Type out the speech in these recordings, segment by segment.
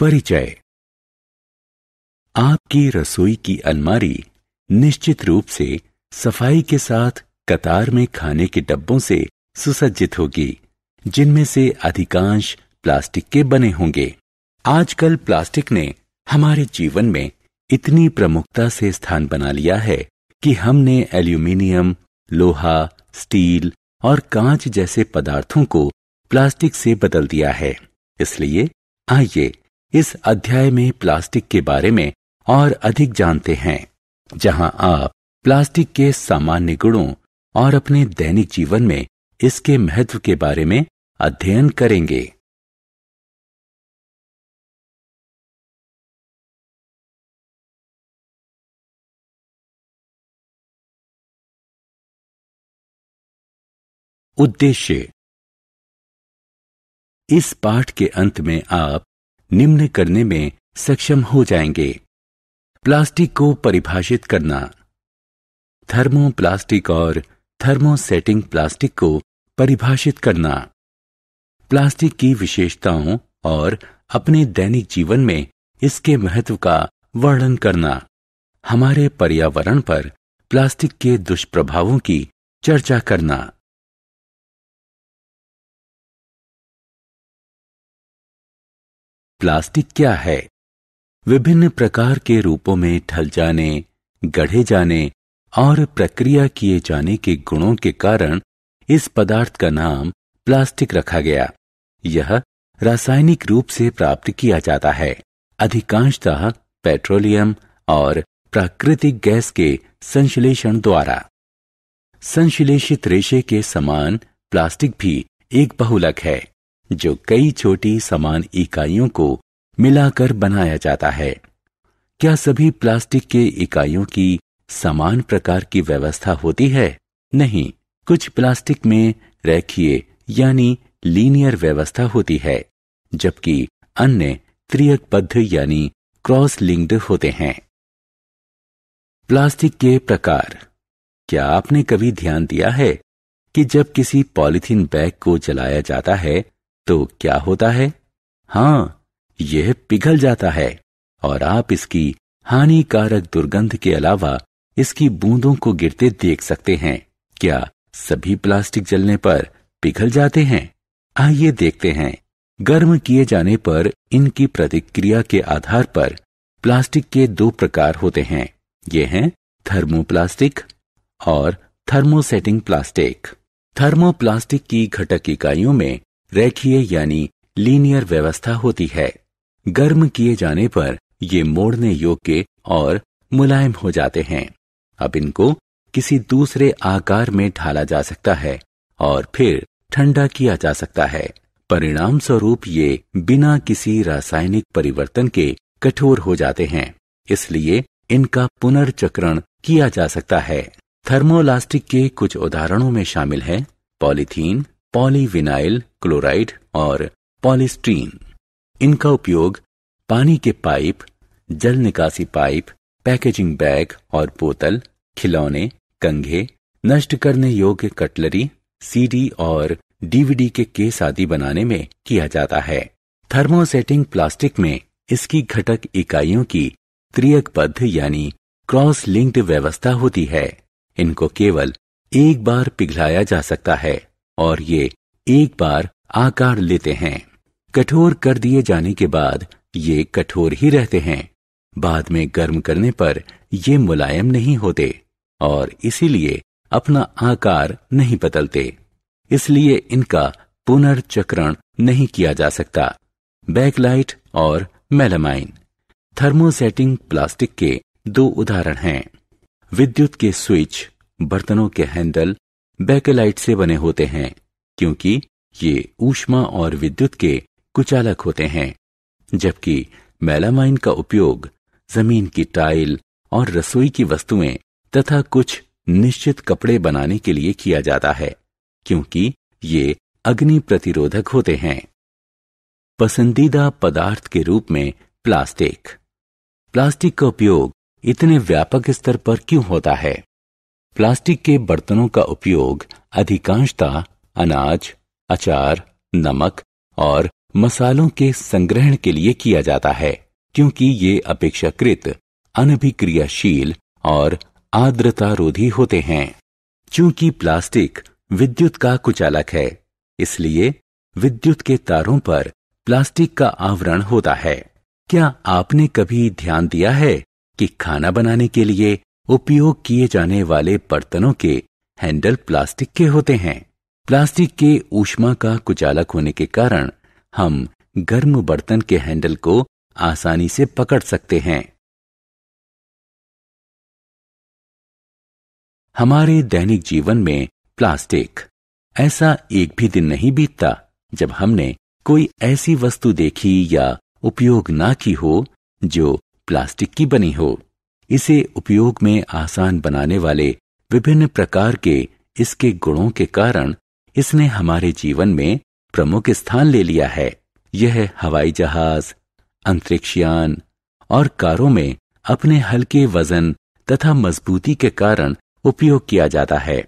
परिचय आपकी रसोई की अलमारी निश्चित रूप से सफाई के साथ कतार में खाने के डब्बों से सुसज्जित होगी जिनमें से अधिकांश प्लास्टिक के बने होंगे आजकल प्लास्टिक ने हमारे जीवन में इतनी प्रमुखता से स्थान बना लिया है कि हमने एल्यूमिनियम लोहा स्टील और कांच जैसे पदार्थों को प्लास्टिक से बदल दिया है इसलिए आइए इस अध्याय में प्लास्टिक के बारे में और अधिक जानते हैं जहां आप प्लास्टिक के सामान्य गुणों और अपने दैनिक जीवन में इसके महत्व के बारे में अध्ययन करेंगे उद्देश्य इस पाठ के अंत में आप निम्न करने में सक्षम हो जाएंगे प्लास्टिक को परिभाषित करना थर्मोप्लास्टिक और थर्मोसेटिंग प्लास्टिक को परिभाषित करना प्लास्टिक की विशेषताओं और अपने दैनिक जीवन में इसके महत्व का वर्णन करना हमारे पर्यावरण पर प्लास्टिक के दुष्प्रभावों की चर्चा करना प्लास्टिक क्या है विभिन्न प्रकार के रूपों में ढल जाने गढ़े जाने और प्रक्रिया किए जाने के गुणों के कारण इस पदार्थ का नाम प्लास्टिक रखा गया यह रासायनिक रूप से प्राप्त किया जाता है अधिकांशतः पेट्रोलियम और प्राकृतिक गैस के संश्लेषण द्वारा संश्लेषित रेशे के समान प्लास्टिक भी एक बहुलक है जो कई छोटी समान इकाइयों को मिलाकर बनाया जाता है क्या सभी प्लास्टिक के इकाइयों की समान प्रकार की व्यवस्था होती है नहीं कुछ प्लास्टिक में रेखीय यानी लीनियर व्यवस्था होती है जबकि अन्य त्रियकबद्ध यानी क्रॉस लिंक्ड होते हैं प्लास्टिक के प्रकार क्या आपने कभी ध्यान दिया है कि जब किसी पॉलिथीन बैग को जलाया जाता है तो क्या होता है हाँ यह पिघल जाता है और आप इसकी हानिकारक दुर्गंध के अलावा इसकी बूंदों को गिरते देख सकते हैं क्या सभी प्लास्टिक जलने पर पिघल जाते हैं आइए देखते हैं गर्म किए जाने पर इनकी प्रतिक्रिया के आधार पर प्लास्टिक के दो प्रकार होते हैं ये हैं थर्मोप्लास्टिक और थर्मोसेटिंग प्लास्टिक थर्मोप्लास्टिक की घटक इकाइयों में रेखीय यानी लीनियर व्यवस्था होती है गर्म किए जाने पर ये मोड़ने योग्य और मुलायम हो जाते हैं अब इनको किसी दूसरे आकार में ढाला जा सकता है और फिर ठंडा किया जा सकता है परिणाम स्वरूप ये बिना किसी रासायनिक परिवर्तन के कठोर हो जाते हैं इसलिए इनका पुनर्चक्रण किया जा सकता है थर्मोलास्टिक के कुछ उदाहरणों में शामिल है पॉलीथीन पॉलीविनाइल क्लोराइड और पॉलिस्ट्रीन इनका उपयोग पानी के पाइप जल निकासी पाइप पैकेजिंग बैग और बोतल खिलौने कंघे नष्ट करने योग्य कटलरी सीडी और डीवीडी के केस आदि बनाने में किया जाता है थर्मोसेटिंग प्लास्टिक में इसकी घटक इकाइयों की त्रियकबद्ध यानी क्रॉस लिंक्ड व्यवस्था होती है इनको केवल एक बार पिघलाया जा सकता है और ये एक बार आकार लेते हैं कठोर कर दिए जाने के बाद ये कठोर ही रहते हैं बाद में गर्म करने पर ये मुलायम नहीं होते और इसीलिए अपना आकार नहीं बदलते इसलिए इनका पुनर्चक्रण नहीं किया जा सकता बैकलाइट और मेलामाइन थर्मोसेटिंग प्लास्टिक के दो उदाहरण हैं विद्युत के स्विच बर्तनों के हैंडल बैकेलाइट से बने होते हैं क्योंकि ये ऊष्मा और विद्युत के कुचालक होते हैं जबकि मेलामाइन का उपयोग जमीन की टाइल और रसोई की वस्तुएं तथा कुछ निश्चित कपड़े बनाने के लिए किया जाता है क्योंकि ये अग्नि प्रतिरोधक होते हैं पसंदीदा पदार्थ के रूप में प्लास्टिक प्लास्टिक का उपयोग इतने व्यापक स्तर पर क्यों होता है प्लास्टिक के बर्तनों का उपयोग अधिकांशता अनाज अचार नमक और मसालों के संग्रहण के लिए किया जाता है क्योंकि ये अपेक्षाकृत अनभिक्रियाशील और रोधी होते हैं चूंकि प्लास्टिक विद्युत का कुचालक है इसलिए विद्युत के तारों पर प्लास्टिक का आवरण होता है क्या आपने कभी ध्यान दिया है कि खाना बनाने के लिए उपयोग किए जाने वाले बर्तनों के हैंडल प्लास्टिक के होते हैं प्लास्टिक के ऊष्मा का कुचालक होने के कारण हम गर्म बर्तन के हैंडल को आसानी से पकड़ सकते हैं हमारे दैनिक जीवन में प्लास्टिक ऐसा एक भी दिन नहीं बीतता जब हमने कोई ऐसी वस्तु देखी या उपयोग ना की हो जो प्लास्टिक की बनी हो इसे उपयोग में आसान बनाने वाले विभिन्न प्रकार के इसके गुणों के कारण इसने हमारे जीवन में प्रमुख स्थान ले लिया है यह हवाई जहाज अंतरिक्षयान और कारों में अपने हल्के वजन तथा मजबूती के कारण उपयोग किया जाता है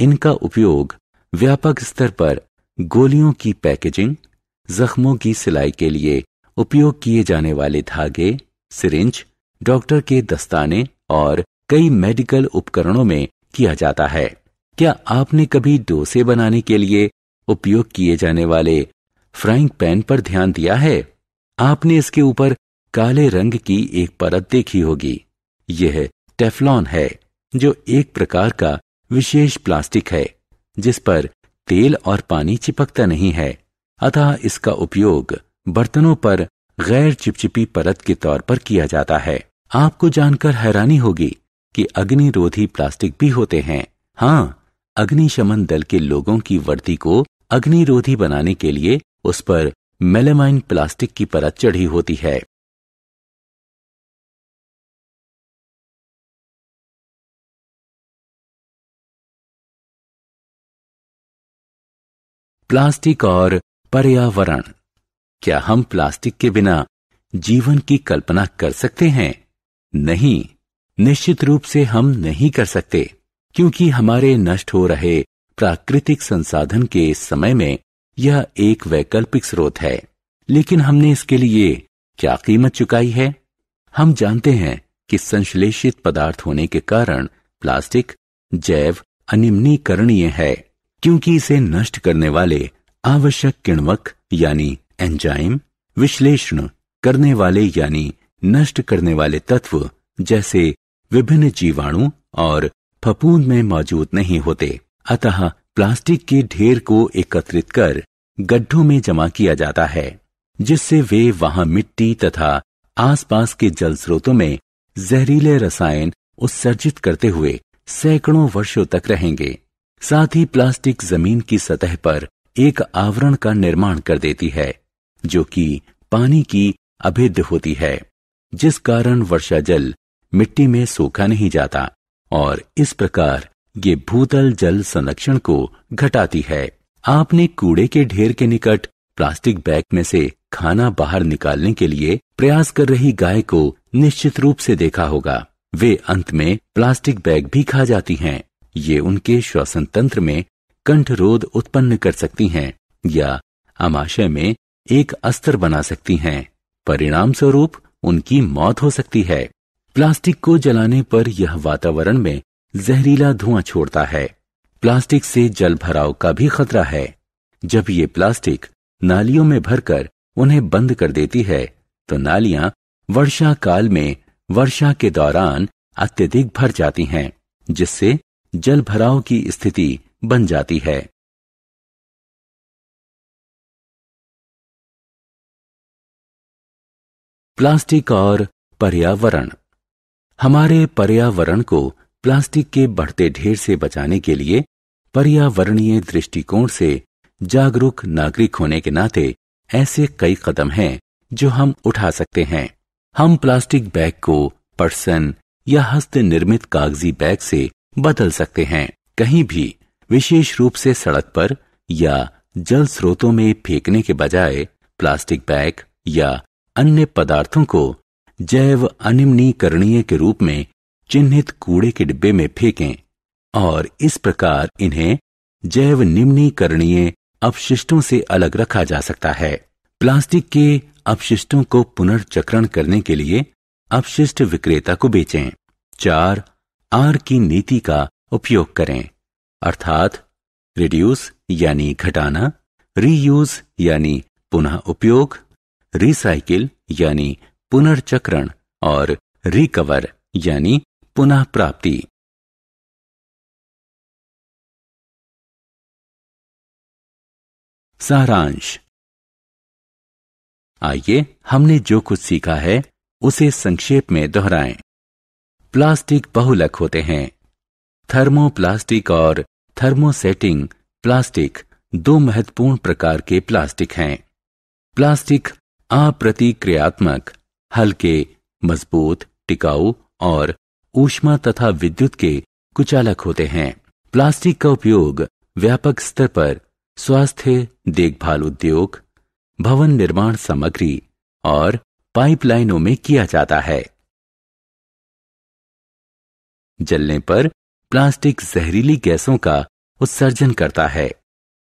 इनका उपयोग व्यापक स्तर पर गोलियों की पैकेजिंग जख्मों की सिलाई के लिए उपयोग किए जाने वाले धागे सिरिंज डॉक्टर के दस्ताने और कई मेडिकल उपकरणों में किया जाता है क्या आपने कभी डोसे बनाने के लिए उपयोग किए जाने वाले फ्राइंग पैन पर ध्यान दिया है आपने इसके ऊपर काले रंग की एक परत देखी होगी यह टेफलॉन है जो एक प्रकार का विशेष प्लास्टिक है जिस पर तेल और पानी चिपकता नहीं है अतः इसका उपयोग बर्तनों पर गैर चिपचिपी परत के तौर पर किया जाता है आपको जानकर हैरानी होगी कि अग्निरोधी प्लास्टिक भी होते हैं हाँ अग्निशमन दल के लोगों की वर्दी को अग्निरोधी बनाने के लिए उस पर मेलेमाइन प्लास्टिक की परत चढ़ी होती है प्लास्टिक और पर्यावरण क्या हम प्लास्टिक के बिना जीवन की कल्पना कर सकते हैं नहीं निश्चित रूप से हम नहीं कर सकते क्योंकि हमारे नष्ट हो रहे प्राकृतिक संसाधन के समय में यह एक वैकल्पिक स्रोत है लेकिन हमने इसके लिए क्या कीमत चुकाई है हम जानते हैं कि संश्लेषित पदार्थ होने के कारण प्लास्टिक जैव अनिम्नीकरणीय है क्योंकि इसे नष्ट करने वाले आवश्यक किण्वक यानी एंजाइम विश्लेषण करने वाले यानी नष्ट करने वाले तत्व जैसे विभिन्न जीवाणु और फपूंद में मौजूद नहीं होते अतः प्लास्टिक के ढेर को एकत्रित कर गड्ढों में जमा किया जाता है जिससे वे वहां मिट्टी तथा आसपास के जल स्रोतों में जहरीले रसायन उत्सर्जित करते हुए सैकड़ों वर्षों तक रहेंगे साथ ही प्लास्टिक जमीन की सतह पर एक आवरण का निर्माण कर देती है जो कि पानी की अभेद्य होती है जिस कारण वर्षा जल मिट्टी में सोखा नहीं जाता और इस प्रकार ये भूतल जल संरक्षण को घटाती है आपने कूड़े के ढेर के निकट प्लास्टिक बैग में से खाना बाहर निकालने के लिए प्रयास कर रही गाय को निश्चित रूप से देखा होगा वे अंत में प्लास्टिक बैग भी खा जाती हैं। ये उनके श्वसन तंत्र में कंठ रोध उत्पन्न कर सकती हैं या अमाशय में एक अस्त्र बना सकती हैं परिणाम स्वरूप उनकी मौत हो सकती है प्लास्टिक को जलाने पर यह वातावरण में जहरीला धुआं छोड़ता है प्लास्टिक से जल भराव का भी खतरा है जब ये प्लास्टिक नालियों में भरकर उन्हें बंद कर देती है तो नालियां वर्षा काल में वर्षा के दौरान अत्यधिक भर जाती हैं जिससे जल भराव की स्थिति बन जाती है प्लास्टिक और पर्यावरण हमारे पर्यावरण को प्लास्टिक के बढ़ते ढेर से बचाने के लिए पर्यावरणीय दृष्टिकोण से जागरूक नागरिक होने के नाते ऐसे कई कदम हैं जो हम उठा सकते हैं हम प्लास्टिक बैग को पर्सन या हस्त निर्मित कागजी बैग से बदल सकते हैं कहीं भी विशेष रूप से सड़क पर या जल स्रोतों में फेंकने के बजाय प्लास्टिक बैग या अन्य पदार्थों को जैव अनिमनीकरणीय के रूप में चिन्हित कूड़े के डिब्बे में फेंकें और इस प्रकार इन्हें जैव निम्नीकरणीय अपशिष्टों से अलग रखा जा सकता है प्लास्टिक के अपशिष्टों को पुनर्चक्रण करने के लिए अपशिष्ट विक्रेता को बेचें चार आर की नीति का उपयोग करें अर्थात रिड्यूस यानी घटाना रीयूज यानी पुनः उपयोग रिसाइकिल यानी पुनर्चक्रण और रिकवर यानी पुनः प्राप्ति सारांश आइए हमने जो कुछ सीखा है उसे संक्षेप में दोहराएं। प्लास्टिक बहुलक होते हैं थर्मोप्लास्टिक और थर्मोसेटिंग प्लास्टिक दो महत्वपूर्ण प्रकार के प्लास्टिक हैं प्लास्टिक अप्रतिक्रियात्मक हल्के मजबूत टिकाऊ और ऊष्मा तथा विद्युत के कुचालक होते हैं प्लास्टिक का उपयोग व्यापक स्तर पर स्वास्थ्य देखभाल उद्योग भवन निर्माण सामग्री और पाइपलाइनों में किया जाता है जलने पर प्लास्टिक जहरीली गैसों का उत्सर्जन करता है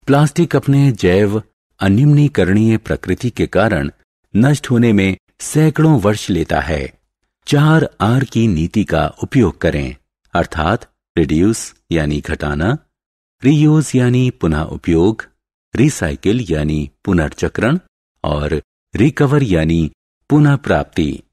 प्लास्टिक अपने जैव अनिम्नीकरणीय प्रकृति के कारण नष्ट होने में सैकड़ों वर्ष लेता है चार आर की नीति का उपयोग करें अर्थात रिड्यूस यानी घटाना रीयूज यानी पुनः उपयोग रिसाइकिल यानी पुनर्चक्रण और रिकवर यानी पुनः प्राप्ति